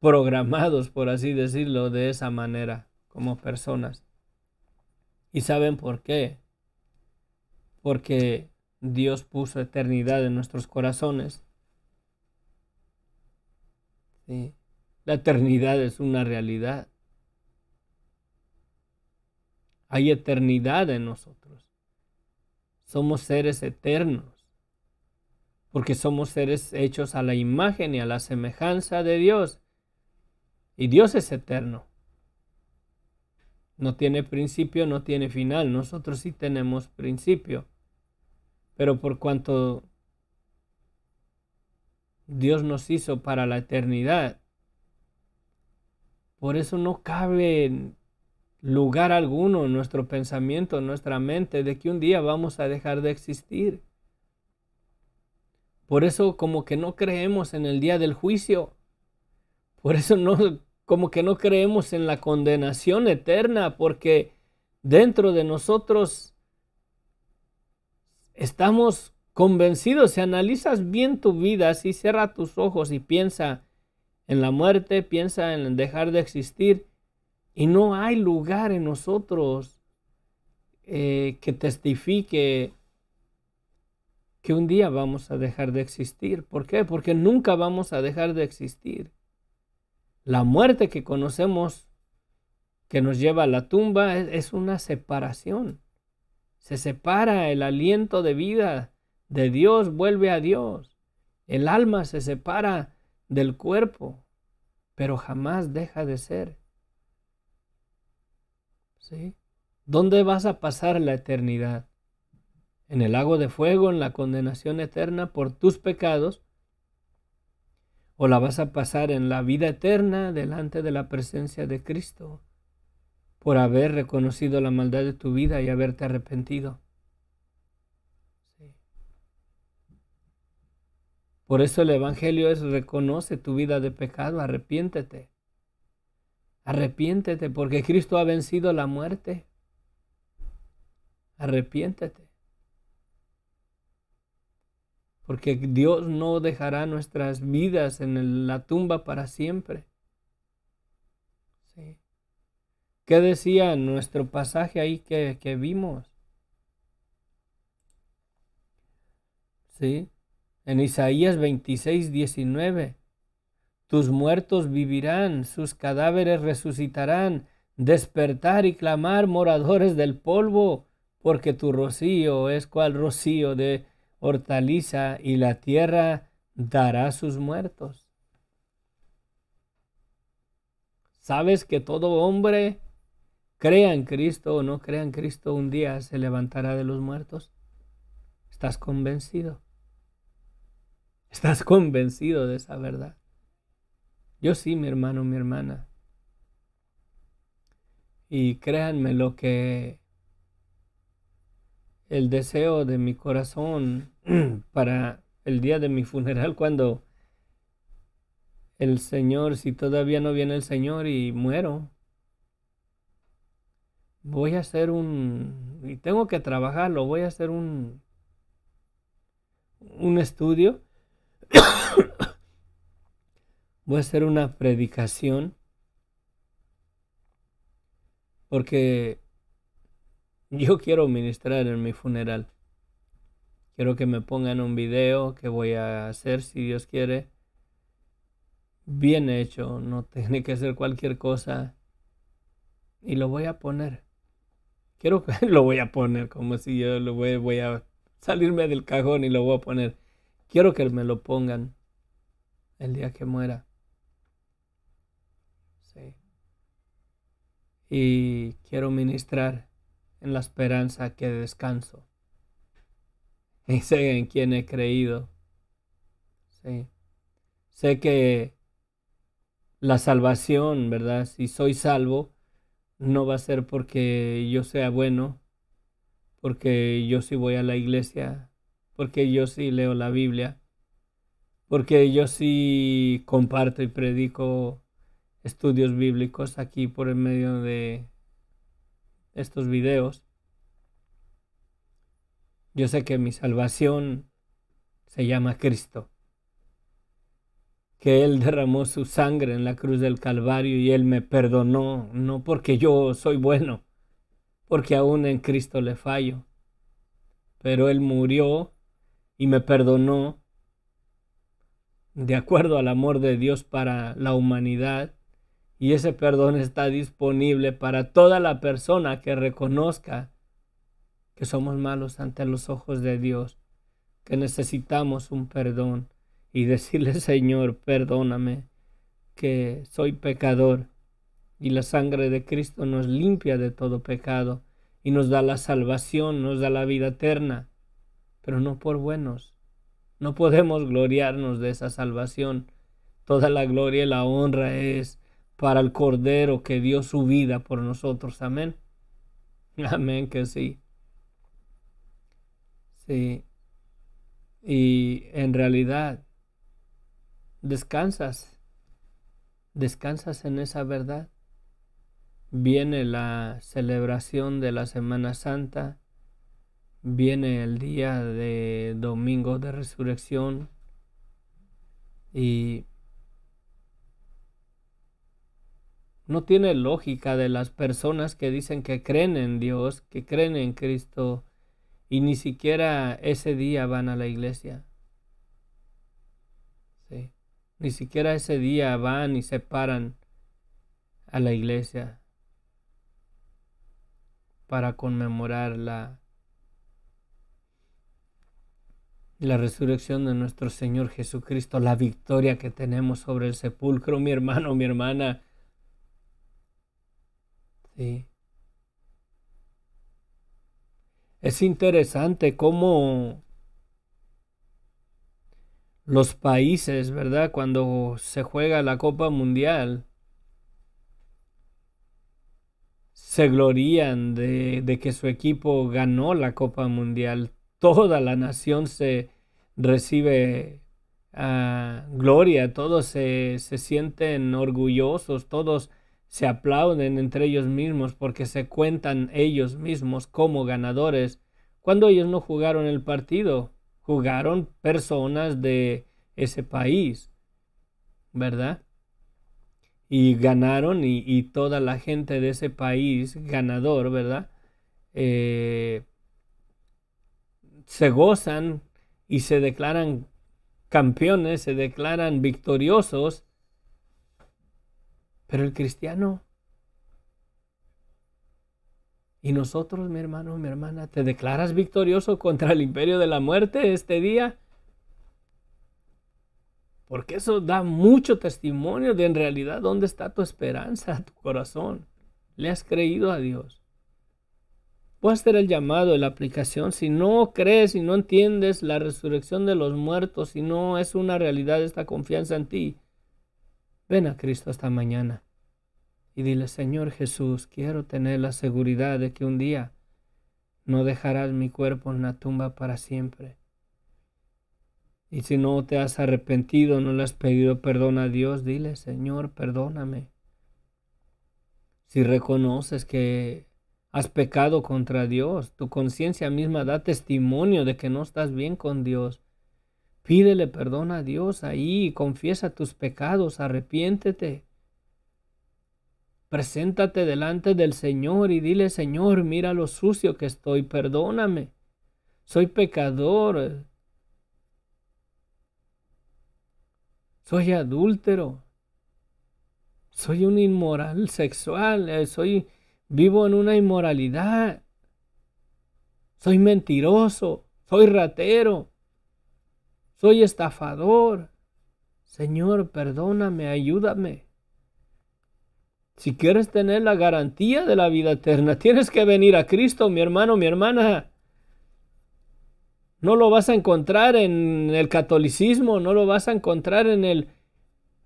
programados, por así decirlo, de esa manera, como personas. ¿Y saben por qué? Porque Dios puso eternidad en nuestros corazones. La eternidad es una realidad. Hay eternidad en nosotros. Somos seres eternos, porque somos seres hechos a la imagen y a la semejanza de Dios. Y Dios es eterno. No tiene principio, no tiene final. Nosotros sí tenemos principio. Pero por cuanto Dios nos hizo para la eternidad. Por eso no cabe lugar alguno en nuestro pensamiento, en nuestra mente, de que un día vamos a dejar de existir. Por eso como que no creemos en el día del juicio. Por eso no como que no creemos en la condenación eterna porque dentro de nosotros estamos Convencido, si analizas bien tu vida, si cierra tus ojos y piensa en la muerte, piensa en dejar de existir, y no hay lugar en nosotros eh, que testifique que un día vamos a dejar de existir. ¿Por qué? Porque nunca vamos a dejar de existir. La muerte que conocemos, que nos lleva a la tumba, es una separación. Se separa el aliento de vida de Dios vuelve a Dios. El alma se separa del cuerpo, pero jamás deja de ser. ¿Dónde vas a pasar la eternidad? ¿En el lago de fuego, en la condenación eterna por tus pecados? ¿O la vas a pasar en la vida eterna delante de la presencia de Cristo por haber reconocido la maldad de tu vida y haberte arrepentido? Por eso el Evangelio es reconoce tu vida de pecado, arrepiéntete. Arrepiéntete porque Cristo ha vencido la muerte. Arrepiéntete. Porque Dios no dejará nuestras vidas en la tumba para siempre. ¿Qué decía nuestro pasaje ahí que, que vimos? ¿Sí? En Isaías 26, 19, tus muertos vivirán, sus cadáveres resucitarán, despertar y clamar moradores del polvo, porque tu rocío es cual rocío de hortaliza y la tierra dará sus muertos. Sabes que todo hombre, crea en Cristo o no crea en Cristo, un día se levantará de los muertos. ¿Estás convencido? ¿Estás convencido de esa verdad? Yo sí, mi hermano, mi hermana. Y créanme lo que el deseo de mi corazón para el día de mi funeral cuando el Señor, si todavía no viene el Señor y muero, voy a hacer un, y tengo que trabajarlo, voy a hacer un, un estudio Voy a hacer una predicación porque yo quiero ministrar en mi funeral. Quiero que me pongan un video que voy a hacer si Dios quiere. Bien hecho, no tiene que ser cualquier cosa. Y lo voy a poner. Quiero lo voy a poner como si yo lo voy a salirme del cajón y lo voy a poner Quiero que me lo pongan el día que muera. Y quiero ministrar en la esperanza que descanso. Y sé en quién he creído. Sí. Sé que la salvación, ¿verdad? Si soy salvo, no va a ser porque yo sea bueno, porque yo sí voy a la iglesia, porque yo sí leo la Biblia, porque yo sí comparto y predico estudios bíblicos aquí por el medio de estos videos. Yo sé que mi salvación se llama Cristo, que Él derramó su sangre en la cruz del Calvario y Él me perdonó, no porque yo soy bueno, porque aún en Cristo le fallo, pero Él murió y me perdonó de acuerdo al amor de Dios para la humanidad. Y ese perdón está disponible para toda la persona que reconozca que somos malos ante los ojos de Dios, que necesitamos un perdón y decirle, Señor, perdóname, que soy pecador. Y la sangre de Cristo nos limpia de todo pecado y nos da la salvación, nos da la vida eterna pero no por buenos. No podemos gloriarnos de esa salvación. Toda la gloria y la honra es para el Cordero que dio su vida por nosotros. Amén. Amén que sí. Sí. Y en realidad, descansas. Descansas en esa verdad. Viene la celebración de la Semana Santa viene el día de domingo de resurrección y no tiene lógica de las personas que dicen que creen en Dios, que creen en Cristo y ni siquiera ese día van a la iglesia. Ni siquiera ese día van y se paran a la iglesia para conmemorar la la resurrección de nuestro Señor Jesucristo, la victoria que tenemos sobre el sepulcro, mi hermano, mi hermana. Sí. Es interesante cómo los países, ¿verdad? Cuando se juega la Copa Mundial, se glorían de, de que su equipo ganó la Copa Mundial toda la nación se recibe ah, gloria, todos se, sienten orgullosos, todos se aplauden entre ellos mismos porque se cuentan ellos mismos como ganadores cuando ellos no jugaron el partido, jugaron personas de ese país, ¿verdad? Y ganaron y, y toda la gente de ese país ganador, ¿verdad? Eh, se gozan y se declaran campeones, se declaran victoriosos, pero el cristiano y nosotros, mi hermano, mi hermana, ¿te declaras victorioso contra el imperio de la muerte este día? Porque eso da mucho testimonio de en realidad dónde está tu esperanza, tu corazón. ¿Le has creído a Dios? Puede hacer el llamado la aplicación. Si no crees y no entiendes la resurrección de los muertos, si no es una realidad esta confianza en ti, ven a Cristo esta mañana y dile, Señor Jesús, quiero tener la seguridad de que un día no dejarás mi cuerpo en la tumba para siempre. Y si no te has arrepentido, no le has pedido perdón a Dios, dile, Señor, perdóname. Si reconoces que has pecado contra Dios. Tu conciencia misma da testimonio de que no estás bien con Dios. Pídele perdón a Dios ahí, confiesa tus pecados, arrepiéntete. Preséntate delante del Señor y dile, Señor, mira lo sucio que estoy, perdóname. Soy pecador. Soy adúltero. Soy un inmoral sexual. Eh, soy Vivo en una inmoralidad. Soy mentiroso. Soy ratero. Soy estafador. Señor, perdóname, ayúdame. Si quieres tener la garantía de la vida eterna, tienes que venir a Cristo, mi hermano, mi hermana. No lo vas a encontrar en el catolicismo, no lo vas a encontrar en el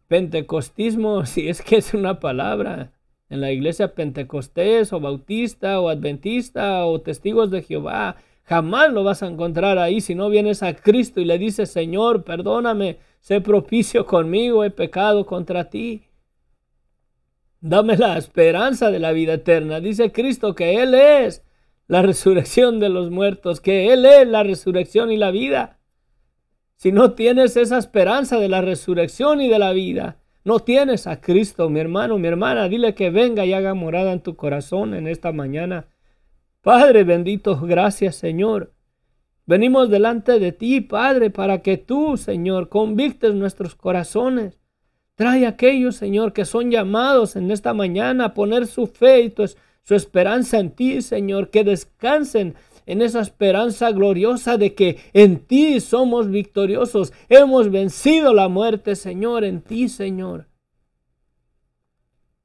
pentecostismo, si es que es una palabra en la iglesia pentecostés o bautista o adventista o testigos de Jehová. Jamás lo vas a encontrar ahí si no vienes a Cristo y le dices, Señor, perdóname, sé propicio conmigo, he pecado contra ti. Dame la esperanza de la vida eterna. Dice Cristo que Él es la resurrección de los muertos, que Él es la resurrección y la vida. Si no tienes esa esperanza de la resurrección y de la vida, no tienes a Cristo, mi hermano, mi hermana, dile que venga y haga morada en tu corazón en esta mañana. Padre bendito, gracias Señor. Venimos delante de ti, Padre, para que tú, Señor, convictes nuestros corazones. Trae aquellos, Señor, que son llamados en esta mañana a poner su fe y su esperanza en ti, Señor, que descansen en esa esperanza gloriosa de que en ti somos victoriosos. Hemos vencido la muerte, Señor, en ti, Señor.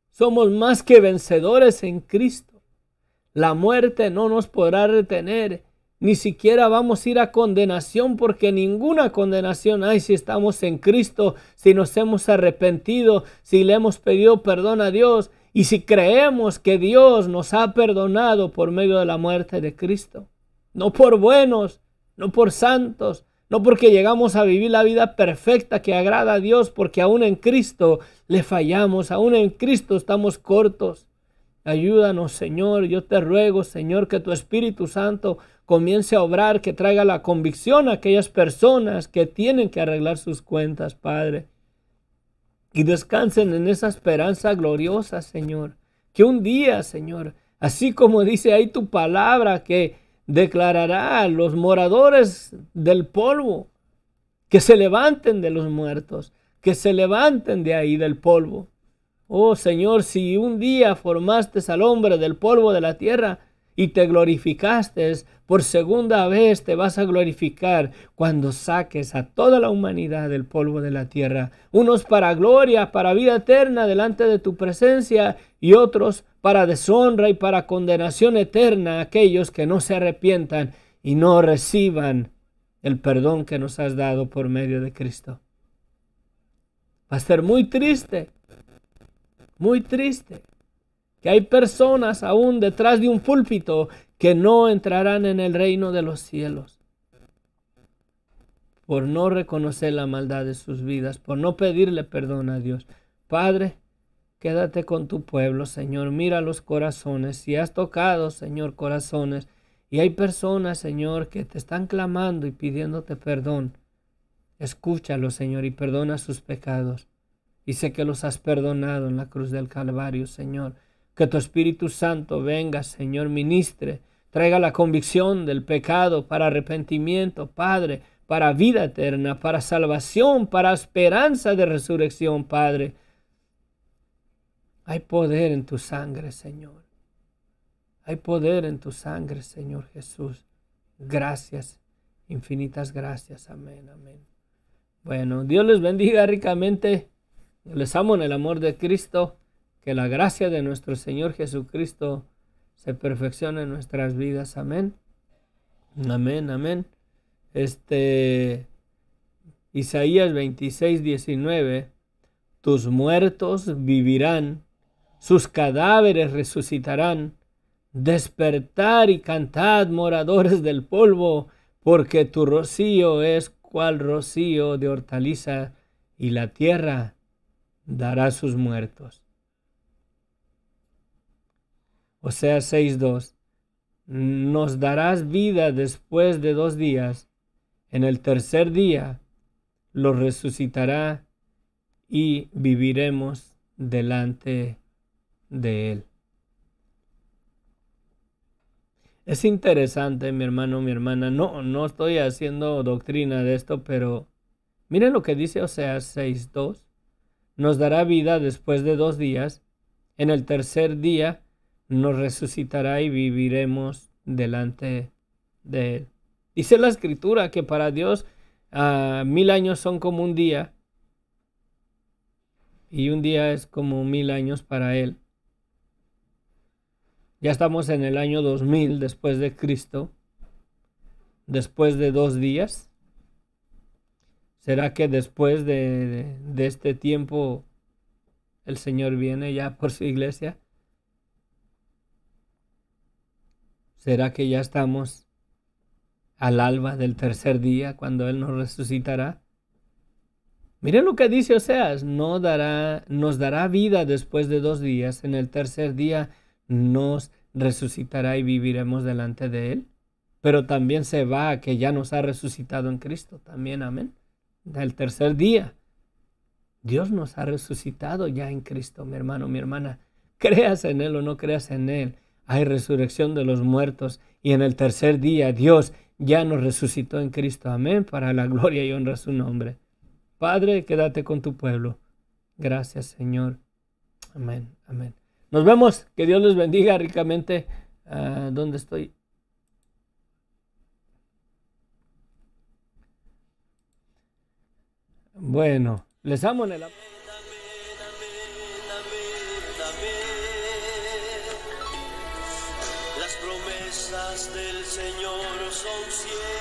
Somos más que vencedores en Cristo. La muerte no nos podrá retener. Ni siquiera vamos a ir a condenación porque ninguna condenación hay si estamos en Cristo, si nos hemos arrepentido, si le hemos pedido perdón a Dios y si creemos que Dios nos ha perdonado por medio de la muerte de Cristo no por buenos, no por santos, no porque llegamos a vivir la vida perfecta que agrada a Dios, porque aún en Cristo le fallamos, aún en Cristo estamos cortos. Ayúdanos, Señor, yo te ruego, Señor, que tu Espíritu Santo comience a obrar, que traiga la convicción a aquellas personas que tienen que arreglar sus cuentas, Padre. Y descansen en esa esperanza gloriosa, Señor. Que un día, Señor, así como dice ahí tu palabra, que declarará a los moradores del polvo que se levanten de los muertos, que se levanten de ahí del polvo. Oh Señor, si un día formaste al hombre del polvo de la tierra y te glorificaste, por segunda vez te vas a glorificar cuando saques a toda la humanidad del polvo de la tierra, unos para gloria, para vida eterna delante de tu presencia y otros para deshonra y para condenación eterna a aquellos que no se arrepientan y no reciban el perdón que nos has dado por medio de Cristo. Va a ser muy triste, muy triste, que hay personas aún detrás de un púlpito que no entrarán en el reino de los cielos por no reconocer la maldad de sus vidas, por no pedirle perdón a Dios. Padre, Quédate con tu pueblo, Señor. Mira los corazones. Si has tocado, Señor, corazones. Y hay personas, Señor, que te están clamando y pidiéndote perdón. Escúchalo, Señor, y perdona sus pecados. Y sé que los has perdonado en la cruz del Calvario, Señor. Que tu Espíritu Santo venga, Señor, ministre. Traiga la convicción del pecado para arrepentimiento, Padre, para vida eterna, para salvación, para esperanza de resurrección, Padre. Hay poder en tu sangre, Señor. Hay poder en tu sangre, Señor Jesús. Gracias, infinitas gracias. Amén, amén. Bueno, Dios les bendiga ricamente. Les amo en el amor de Cristo. Que la gracia de nuestro Señor Jesucristo se perfeccione en nuestras vidas. Amén. Amén, amén. Este Isaías 26, 19. Tus muertos vivirán sus cadáveres resucitarán. Despertar y cantad, moradores del polvo, porque tu rocío es cual rocío de hortaliza, y la tierra dará sus muertos. O sea, 6.2. Nos darás vida después de dos días. En el tercer día lo resucitará y viviremos delante de Él. Es interesante, mi hermano, mi hermana. No, no estoy haciendo doctrina de esto, pero miren lo que dice Oseas 6.2. Nos dará vida después de dos días. En el tercer día nos resucitará y viviremos delante de Él. Dice la escritura que para Dios mil años son como un día y un día es como mil años para Él. Ya estamos en el año 2000 después de Cristo, después de dos días. ¿Será que después de, este tiempo el Señor viene ya por su iglesia? ¿Será que ya estamos al alba del tercer día cuando Él nos resucitará? Miren lo que dice Oseas, no dará, nos dará vida después de dos días, en el tercer día nos resucitará y viviremos delante de Él, pero también se va a que ya nos ha resucitado en Cristo, también, amén. Del tercer día, Dios nos ha resucitado ya en Cristo, mi hermano, mi hermana. Creas en Él o no creas en Él, hay resurrección de los muertos y en el tercer día Dios ya nos resucitó en Cristo, amén, para la gloria y honra su nombre. Padre, quédate con tu pueblo. Gracias, Señor. Amén, amén. Nos vemos. Que Dios les bendiga ricamente. Ah, ¿Dónde estoy? Bueno, les amo en el Las promesas del Señor son cielos.